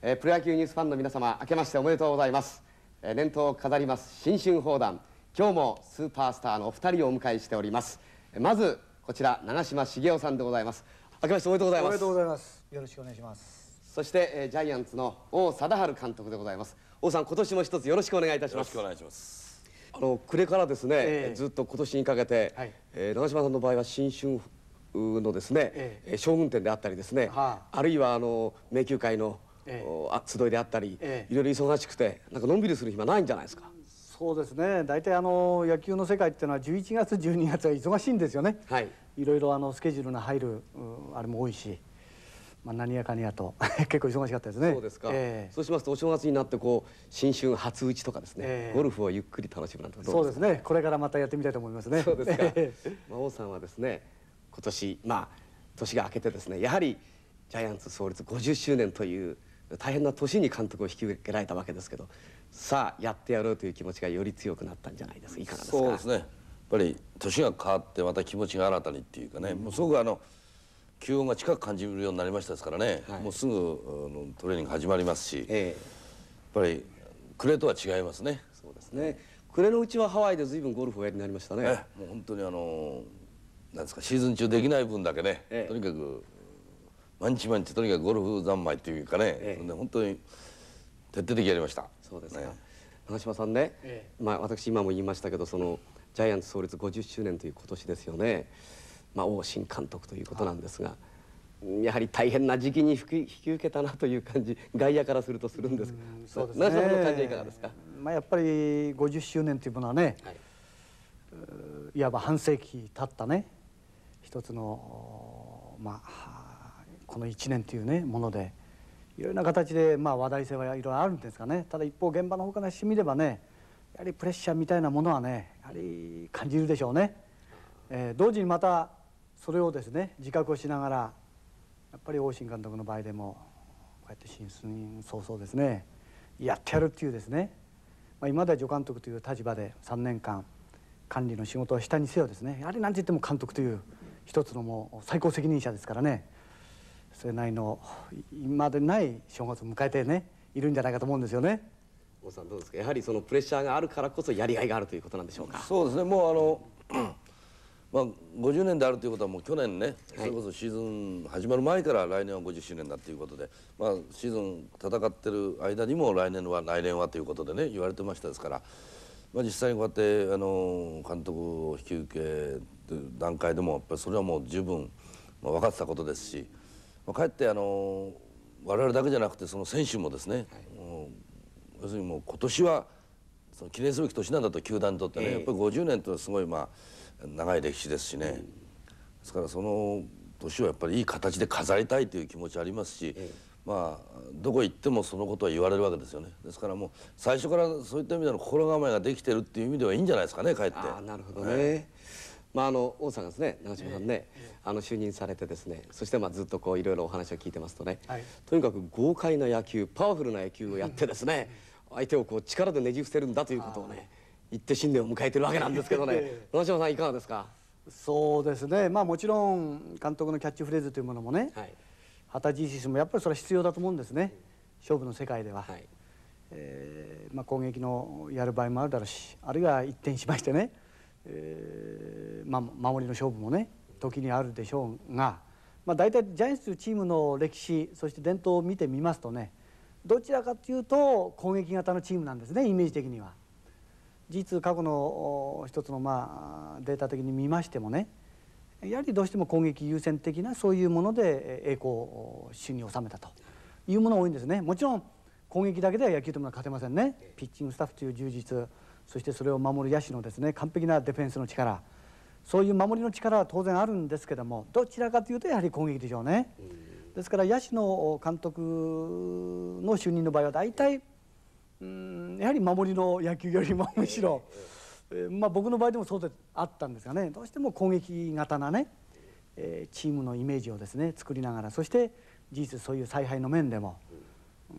えー、プロ野球ニュースファンの皆様明けましておめでとうございます、えー、年頭を飾ります新春砲弾今日もスーパースターのお二人をお迎えしております、えー、まずこちら長嶋茂雄さんでございます明けましておめでとうございますおめでとうございますよろしくお願いしますそして、えー、ジャイアンツの王貞治監督でございます王さん今年も一つよろしくお願いいたしますよろしくお願いしますあの暮れからですね、えー、ずっと今年にかけて、はい、えー、長嶋さんの場合は新春のですね、えー、将軍展であったりですね、はあ、あるいはあの名球会のあ集いであったり、いろいろ忙しくてなんかのんびりする暇ないんじゃないですかそうですね大体あの野球の世界っていうのは11月12月は忙しいんですよね、はい、いろいろあのスケジュールの入る、あれも多いし、まあ、何やかにやと 結構忙しかったですねそうですか、えそうしますとお正月になってこう新春初打ちとかですね、えゴルフをゆっくり楽しむなんてそうですねこれからまたやってみたいと思いますねそうですか魔王さんはですね今年まあ年が明けてですねやはりジャイアンツ創立50周年という大変な年に監督を引き受けられたわけですけどさあやってやろうという気持ちがより強くなったんじゃないですかいかがですかそうですねやっぱり年が変わってまた気持ちが新たにっていうかね、うん、もうすごくあの気温が近く感じるようになりましたですからね、はい、もうすぐあのトレーニング始まりますし、えー、やっぱり暮れとは違いますねそうですね暮れのうちはハワイで随分ゴルフをやりになりましたねもう本当にあのなんですかシーズン中できない分だけね、ええ、とにかく毎日毎日とにかくゴルフ三昧というかね、ええ、本当に徹底的やりましたそうですか、ね、長嶋さんね、ええ、まあ、私今も言いましたけどそのジャイアンツ創立50周年という今年ですよね、まあ、王新監督ということなんですが、やはり大変な時期に引き引き受けたなという感じ外野からするとするんですが、そうですね、長嶋さんの感じはいかがですか、まあ、やっぱり50周年というものはね、はいいわば半世紀経ったね一つのまあこの1年という、ね、ものでいろいろな形で、まあ、話題性はいろいろあるんですがねただ一方現場の方からしてみればねやはりプレッシャーみたいなものはねやはり感じるでしょうね。えー、同時にまたそれをですね自覚をしながらやっぱり大新監督の場合でもこうやって新進早々ですねやってやるっていうですね、まあ、今では助監督という立場で3年間管理の仕事をしたにせよですねやはり何と言っても監督という一つのもう最高責任者ですからねそれなりの今までない正月を迎えてねいるんじゃないかと思うんですよね。大さんどうですかやはりそのプレッシャーがあるからこそやりがいがあるということなんでしょうかそうですねもうあの、まあ、50年であるということはもう去年ね、それこそシーズン始まる前から来年は50周年だということで、まあ、シーズン戦ってる間にも来年は来年はということでね言われてましたですから、まあ、実際にこうやってあの監督を引き受け段階でもやっぱりそれはもう十分、まあ、分かってたことですし。まあ、かえってあの我々だけじゃなくてその選手もですね、はい、要するにもう今年はその記念すべき年なんだと球団にとってね、えー、やっぱり50年というのはすごい、まあ、長い歴史ですしね、うん、ですからその年をやっぱりいい形で飾りたいという気持ちありますし、えー、まあどこ行ってもそのことは言われるわけですよねですからもう最初からそういった意味での心構えができてるっていう意味ではいいんじゃないですかねかえって。なるほどね、はいまあ、あの王さんがですね長嶋さんね、あの就任されてですねそしてまあずっとこういろいろお話を聞いてますとね、はい、とにかく豪快な野球パワフルな野球をやってですね相手をこう力でねじ伏せるんだということをね言って新年を迎えてるわけなんですけどね 長嶋さんいかがですかそうですねまあもちろん監督のキャッチフレーズというものもね、はい、旗印もやっぱりそれは必要だと思うんですね、勝負の世界では。はいえーまあ、攻撃のやる場合もあるだろうしあるいは一転しましてねえー、ま守りの勝負もね時にあるでしょうが、まあ、大体ジャイアンツというチームの歴史そして伝統を見てみますとねどちらかというと攻撃型のチームなんですねイメージ的には。実過去の一つのまあデータ的に見ましてもねやはりどうしても攻撃優先的なそういうもので栄光を主に収めたというものが多いんですねもちろん攻撃だけでは野球というものは勝てませんねピッチングスタッフという充実そしてそれを守る野手のですね完璧なディフェンスの力そういう守りの力は当然あるんですけどもどちらかというとやはり攻撃でしょうね。ですから野手の監督の就任の場合は大体やはり守りの野球よりもむしろ、えまあ、僕の場合でもそうであったんですがねどうしても攻撃型なね、えチームのイメージをですね作りながらそして事実そういう采配の面でも、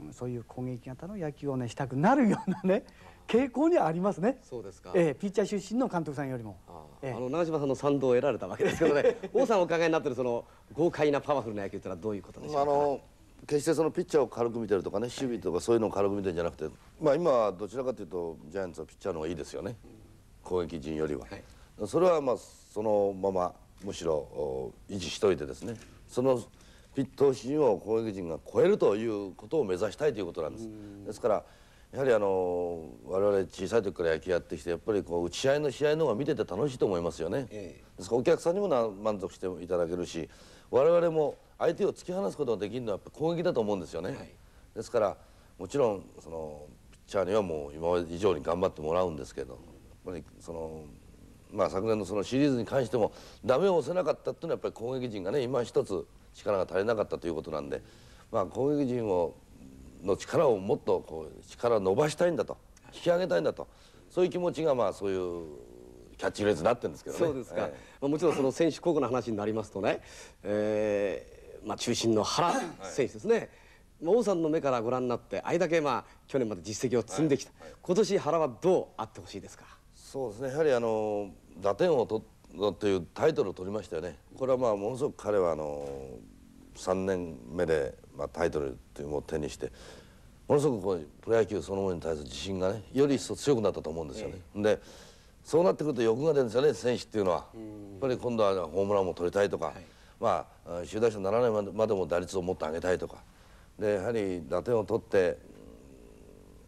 うん、そういう攻撃型の野球をねしたくなるようなね傾向にはありますねそうですか、えー、ピッチャー出身の監督さんよりもあ、えー、あの長嶋さんの賛同を得られたわけですけどね 王さんお考えになってるその豪快なパワフルな野球ってのはどういうことでしょうか、あの決してそのピッチャーを軽く見てるとかね守備とかそういうのを軽く見てるんじゃなくて、まあ、今はどちらかというとジャイアンツはピッチャーの方がいいですよね攻撃陣よりは、はい、それはまあそのままむしろ維持しといてですねそのピッ投手陣を攻撃陣が超えるということを目指したいということなんです。ですからやはりあの我々小さい時から野球やってきてやっぱりこう打ち合いの試合の方が見てて楽しいと思いますよね、ええ、ですからお客さんにも満足していただけるし我々も相手を突き放すことができるのはやっぱ攻撃だと思うんですよね、はい、ですからもちろんそのピッチャーにはもう今まで以上に頑張ってもらうんですけどやっぱりそのまあ昨年のそのシリーズに関してもダメを押せなかったっていうのはやっぱり攻撃陣がね今一つ力が足りなかったということなんでまあ攻撃陣をの力をもっとこう力を伸ばしたいんだと引き上げたいんだとそういう気持ちがまあそういうキャッチフレーズなってんですけどね。そうですか、えあ、もちろんその選手個々の話になりますとね、えーまあ、中心の原選手ですね、はい、王さんの目からご覧になってあれだけまあ去年まで実績を積んできた、はいはい、今年原はどうあってほしいですかそうですねやはりあの打点を取というタイトルを取りましたよねこれはまあものすごく彼はあの3年目でまあ、タイトルというものを手にしてものすごくこうプロ野球そのものに対する自信がねより一層強くなったと思うんですよね。えでそうなってくると欲が出るんですよね選手っていうのは。やっぱり今度はホームランも取りたいとか、はい、まあ首位打者にならないまでも打率をもっと上げたいとかでやはり打点を取って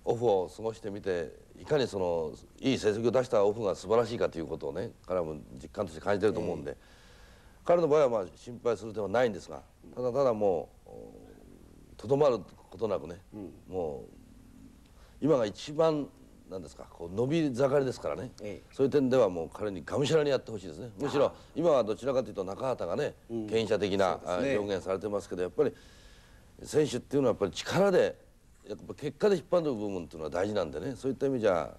オフを過ごしてみていかにそのいい成績を出したオフが素晴らしいかということをね彼も実感として感じてると思うんで、えー、彼の場合はまあ心配する点はないんですがただただもうとどまることなくね、もう今が一番なんですかこう伸び盛りですからね、ええ、そういう点ではもう彼にがむしゃらにやってほしいですねむしろ今はどちらかというと中畑がね、権威者的な、表現されてますけどやっぱり選手っていうのはやっぱり力でやっぱ結果で引っ張る部分っていうのは大事なんでねそういった意味じゃ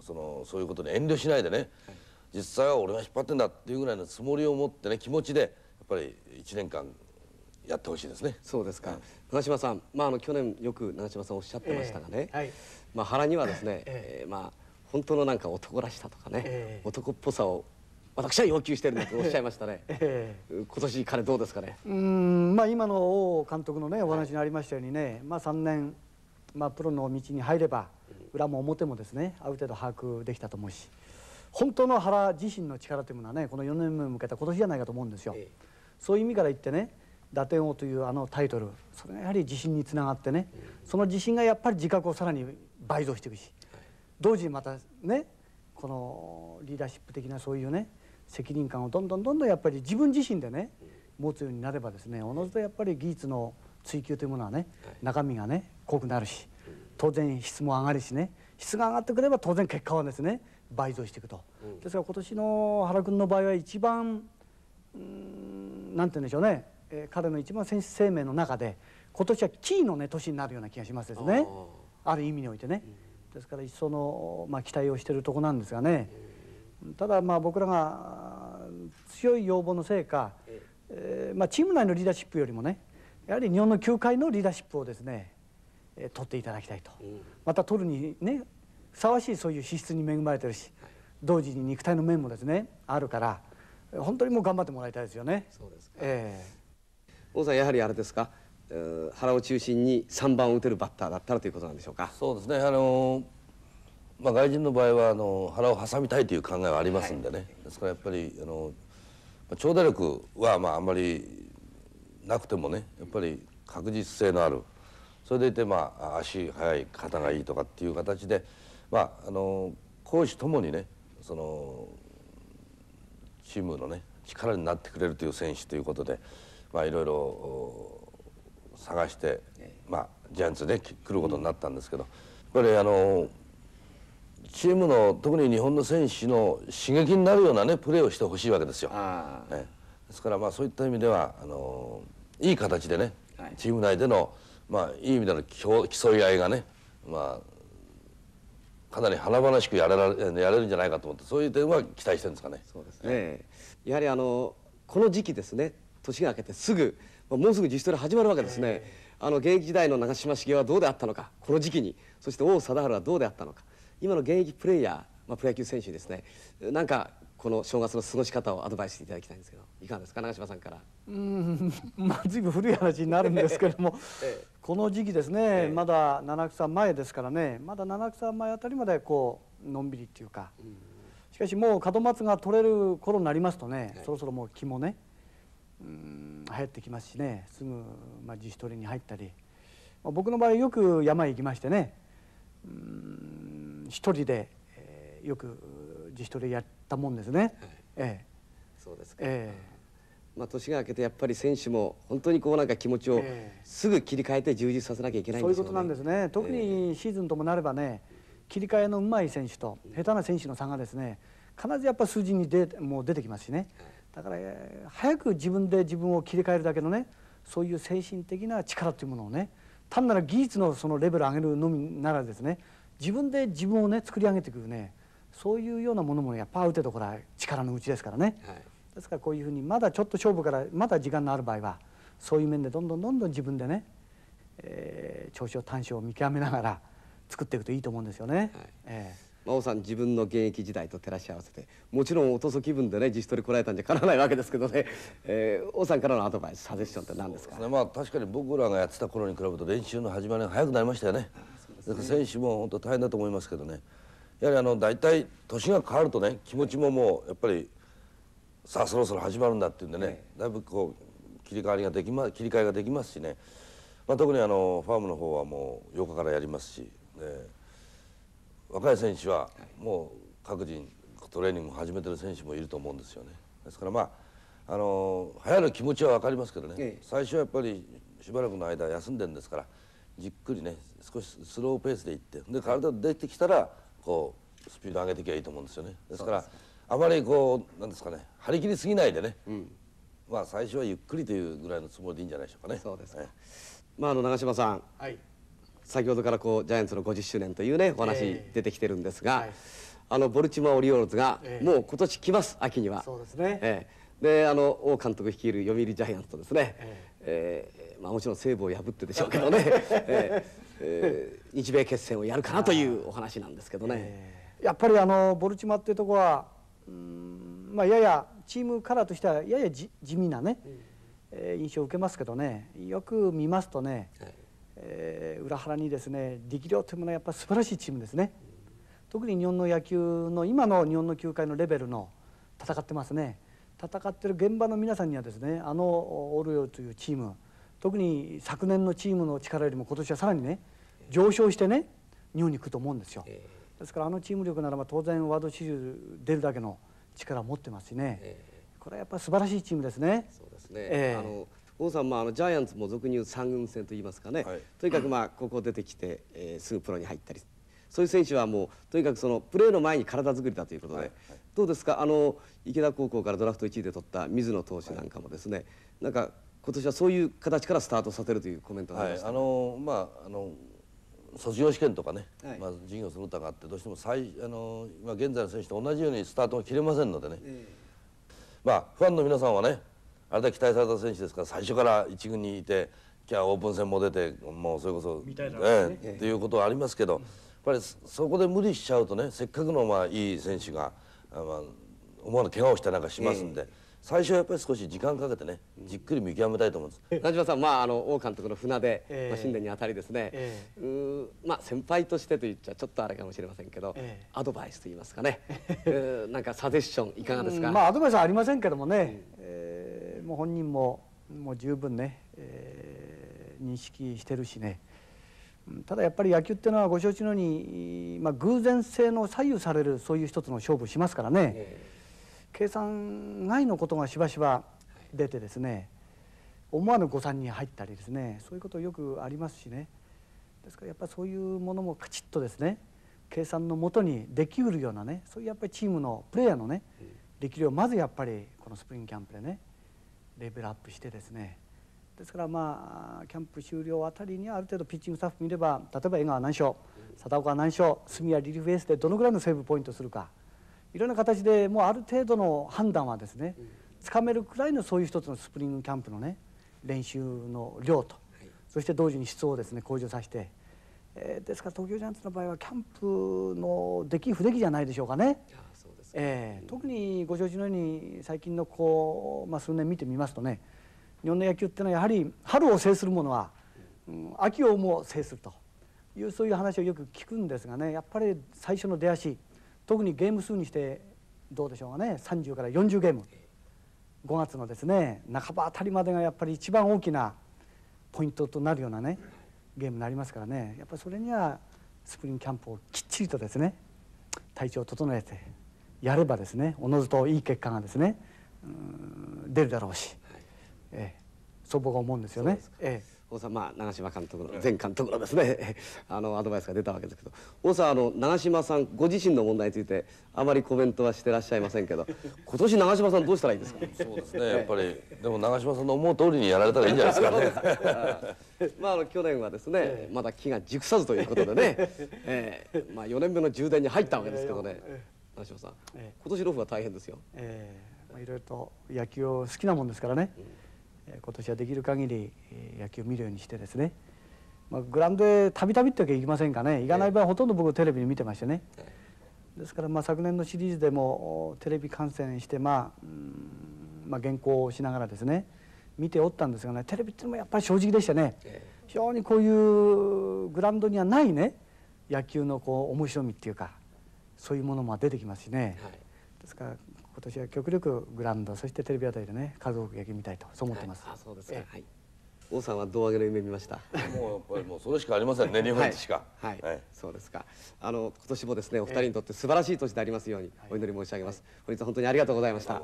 そのそういうことに遠慮しないでね、はい、実際は俺が引っ張ってんだっていうぐらいのつもりを持ってね気持ちでやっぱり1年間やってほしいですねそうですか、長嶋さん、まあ、あの去年よく長嶋さんおっしゃってましたがね、まあ、原にはですね、ええまあ、本当のなんか男らしさとかね、男っぽさを私は要求してるんだとおっしゃいましたね、ええ、今年彼どうですかねうんまあ今の王監督のねお話にありましたようにね、はい、まあ3年、まあ、プロの道に入れば裏も表もですねある程度把握できたと思うし本当の原自身の力というものはねこの4年目を向けた今年じゃないかと思うんですよ、え、そういう意味から言ってね「打点王」というあのタイトルそれがやはり自信につながってねその自信がやっぱり自覚をさらに倍増していくし同時にまたねこのリーダーシップ的なそういうね責任感をどんどんどんどんやっぱり自分自身でね持つようになればですねおのずとやっぱり技術の追求というものはね中身がね濃くなるし当然質も上がるしね質が上がってくれば当然結果はですね倍増していくと、ですから今年の原君の場合は一番何て言うんでしょうねえー、彼の一番選手生命の中で今年はキーの、ね、年になるような気がしますですねある意味においてね、うん、ですから一層の、まあ、期待をしているところなんですがね、うん、ただまあ僕らが強い要望のせいか、えー、まあ、チーム内のリーダーシップよりもねやはり日本の球界のリーダーシップをですね、えー、取っていただきたいと、うん、また取るにねふさわしいそういう資質に恵まれてるし、同時に肉体の面もですねあるから本当にもう頑張ってもらいたいですよね。そうですか、えー王さんやはりあれですかー、原を中心に3番を打てるバッターだったらということなんでしょうかそうですねあのまあ、外人の場合はあの腹を挟みたいという考えはありますんでね、はい、ですからやっぱりあのま長打力はまああんまりなくてもねやっぱり確実性のあるそれでいてまあ足速い肩がいいとかっていう形で、まあ、あの攻守ともにねそのチームのね力になってくれるという選手ということで。まあいろいろ探して、まあ、ジャイアンツで、ね、来ることになったんですけど、やっあのチームの特に日本の選手の刺激になるようなねプレーをしてほしいわけですよ。ね、ですからまあそういった意味ではあのいい形でね、チーム内でのまあいい意味での競い合いがね、まあかなり華々しくやれられやれるんじゃないかと思ってそういう点は期待してるんですかね。そうですね。やはりあのこの時期ですね年が明けてすぐもうすぐ自主トレ始まるわけですねあの現役時代の長嶋茂雄はどうであったのかこの時期にそして王貞治はどうであったのか今の現役プレーヤー、まあ、プロ野球選手ですねなんかこの正月の過ごし方をアドバイスしていただきたいんですけどいかがですか長嶋さんからうん まあ随分古い話になるんですけども、ええ、この時期ですね、え、まだ七草前ですからねまだ七草前あたりまでこうのんびりっていうか、うん、しかしもう門松が取れる頃になりますとね、そろそろもう気もね、うん流行ってきますしねすぐ、まあ、自主トレに入ったり、まあ、僕の場合よく山へ行きましてねうん一人で、えー、よく自主トレやったもんですね。はい、ええ、そうですか、ええまあ、年が明けてやっぱり選手も本当にこうなんか気持ちをすぐ切り替えて充実させなきゃいけないんですよね、そういうことなんですね特にシーズンともなればね、切り替えのうまい選手と下手な選手の差がですね必ずやっぱ数字にでもう出てきますしね、はいだから早く自分で自分を切り替えるだけのねそういう精神的な力というものをね単なる技術のそのレベルを上げるのみならですね自分で自分をね作り上げていくねそういうようなものもやっぱある程度これは力のうちですからね、はい、ですからこういうふうにまだちょっと勝負からまだ時間のある場合はそういう面でどんどんどんどん自分でね、えー、長所短所を見極めながら作っていくといいと思うんですよね。はい、えー真央さん自分の現役時代と照らし合わせてもちろんおとそ気分でね自主トレ来られたんじゃかなわないわけですけどね、えー、王さんからのアドバイスサジェッションって何ですか、ね、まあ確かに僕らがやってた頃に比べると練習の始まりが早くなりましたよねね選手も本当大変だと思いますけどねやはりあの大体年が変わるとね気持ちももうやっぱりさあそろそろ始まるんだっていうんでね、だいぶこう切り替わりができま切り替えができますしね、まあ、特にあのファームの方はもう8日からやりますし、ね、若い選手はもう各人トレーニングを始めてる選手もいると思うんですよねですからまああの流行る気持ちは分かりますけどね、最初はやっぱりしばらくの間休んでるんですからじっくりね少しスローペースでいってで体出てきたらこうスピード上げていけばいいと思うんですよねですからあまりこうなんですかね張り切りすぎないでね、うん、まあ最初はゆっくりというぐらいのつもりでいいんじゃないでしょうかね。そうですまああの長嶋さん、はい先ほどからこうジャイアンツの50周年というねお話出てきてるんですが、はい、あのボルチモア・オリオールズが、もう今年来ます秋には。そうですね、えー、であの王監督率いる読売ジャイアンツとですね、ええーまあ、もちろん西武を破ってでしょうけどね、えーえー、日米決戦をやるかなというお話なんですけどね。やっぱりあのボルチマっていうところはうんまあややチームカラーとしてはややじ地味なね、うん、えー、印象を受けますけどねよく見ますとね、はい、えー、裏腹にですね力量というものはやっぱり素晴らしいチームですね特に日本の野球の今の日本の球界のレベルの戦ってますね戦ってる現場の皆さんにはですねあのオルヨーというチーム特に昨年のチームの力よりも今年はさらにね上昇してね日本に来ると思うんですよ、ですからあのチーム力ならば当然ワードシリーズ出るだけの力を持ってますしね、これはやっぱり素晴らしいチームですね。そうですね、えー、あの王さんもあのジャイアンツも俗に言う三軍戦といいますかね、はい、とにかくまあここ出てきて、えー、すぐプロに入ったりそういう選手はもうとにかくそのプレーの前に体作りだということで、はいはい、どうですかあの池田高校からドラフト1位で取った水野投手なんかもですね、はい、なんか今年はそういう形からスタートさせるというコメントがありました、はい、あのまああの卒業試験とかね、はい、まあ授業その他があってどうしても最あの今現在の選手と同じようにスタートが切れませんのでね、えー、まあファンの皆さんはねあれだけ期待された選手ですから最初から1軍にいて今日オープン戦も出てもうそれこそ、ね、ええっていうことはありますけど、やっぱりそこで無理しちゃうとねせっかくのまあいい選手が、まあ、思わぬ怪我をしたりなんかしますんで。えー最初はやっぱり少し時間かけてねじっくり見極めたいと思うんです、田島さん、まあ、あの王監督の船出、えー、まあ、新年にあたりですね、えー、まあ、先輩としてと言っちゃちょっとあれかもしれませんけど、えー、アドバイスと言いますかね なんかサジェッションいかがですか、うん、まあ、アドバイスはありませんけどもね、うん、えーもう本人ももう十分ね、えー、認識してるしねただやっぱり野球っていうのはご承知のように、まあ、偶然性の左右されるそういう一つの勝負しますからね、えー、計算外のことがしばしば出てですね思わぬ誤算に入ったりですねそういうことよくありますしねですからやっぱりそういうものもカチッとですね計算のもとにできうるようなねそういうやっぱりチームのプレーヤーのね、うん、力量をまずやっぱりこのスプリングキャンプでねレベルアップしてですねですからまあキャンプ終了あたりにある程度ピッチングスタッフ見れば例えば江川何勝佐岡何勝隅谷リリーフエースでどのぐらいのセーブポイントするかいろんな形でもうある程度の判断はですねつかめるくらいのそういう一つのスプリングキャンプのね練習の量と、そして同時に質をですね向上させて、えー、ですから東京ジャイアンツの場合はキャンプの出来不出来じゃないでしょうかね。そうですえー、特にご承知のように最近のこう、まあ、数年見てみますとね日本の野球ってのはやはり春を制するものは、うん、秋をも制するというそういう話をよく聞くんですがねやっぱり最初の出足特にゲーム数にしてどうでしょうかね30から40ゲーム5月のですね半ばあたりまでがやっぱり一番大きなポイントとなるようなねゲームになりますからねやっぱりそれにはスプリングキャンプをきっちりとですね体調を整えてやればですねおのずといい結果がですね出るだろうし、はい、ええ、そう僕は思うんですよね。ええ大沢まあ、長嶋監督の前監督のですね、あのアドバイスが出たわけですけど大沢あの長嶋さんご自身の問題についてあまりコメントはしてらっしゃいませんけど 今年長嶋さんどうしたらいいですかそうですねやっぱりでも長嶋さんの思う通りにやられたらいいんじゃないですかね まああの去年はですねまだ木が熟さずということでね、えー、まあ4年目の充電に入ったわけですけどね、田をさ、えー、今年ロフは大変ですよ。えーまあ、いろいろと野球を好きなもんですからね、うん、今年はできる限り野球を見るようにしてですね、まあ、グラウンドへたびたびってわけいきませんかね行かない場合はほとんど僕テレビに見てましてね、えー、ですからまあ昨年のシリーズでもテレビ観戦してまあ、まあ、原稿をしながらですね見ておったんですがねテレビっていうのもやっぱり正直でしたね、えー、非常にこういうグラウンドにはないね野球のこう面白みっていうか。そういうものも出てきますしね、はい、ですから今年は極力グランドそしてテレビあたりでね数多く劇見たいとそう思ってます、はい、あそうですか、はい、王さんは胴上げの夢見ましたもうやっぱりもうそれしかありませんね日本しかはい、はいそうですかあの今年もですねお二人にとって素晴らしい年でありますようにお祈り申し上げます、本日は本当にありがとうございました、